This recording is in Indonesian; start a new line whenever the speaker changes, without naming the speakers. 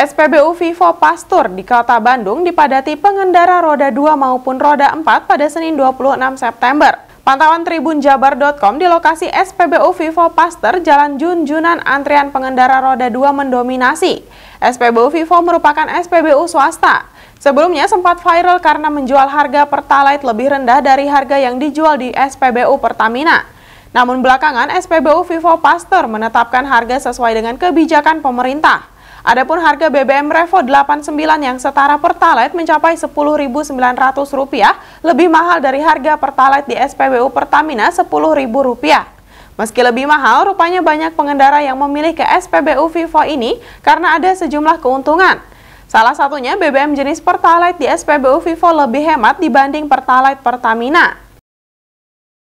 SPBU Vivo Pastur di Kota Bandung dipadati pengendara roda 2 maupun roda 4 pada Senin 26 September. Pantauan tribunjabar.com di lokasi SPBU Vivo Pastur Jalan Junjunan antrian pengendara roda 2 mendominasi. SPBU Vivo merupakan SPBU swasta. Sebelumnya sempat viral karena menjual harga Pertalite lebih rendah dari harga yang dijual di SPBU Pertamina. Namun belakangan SPBU Vivo Pastur menetapkan harga sesuai dengan kebijakan pemerintah. Adapun harga BBM Revo 89 yang setara Pertalite mencapai Rp10.900 lebih mahal dari harga Pertalite di SPBU Pertamina Rp10.000. Meski lebih mahal, rupanya banyak pengendara yang memilih ke SPBU Vivo ini karena ada sejumlah keuntungan. Salah satunya BBM jenis Pertalite di SPBU Vivo lebih hemat dibanding Pertalite Pertamina.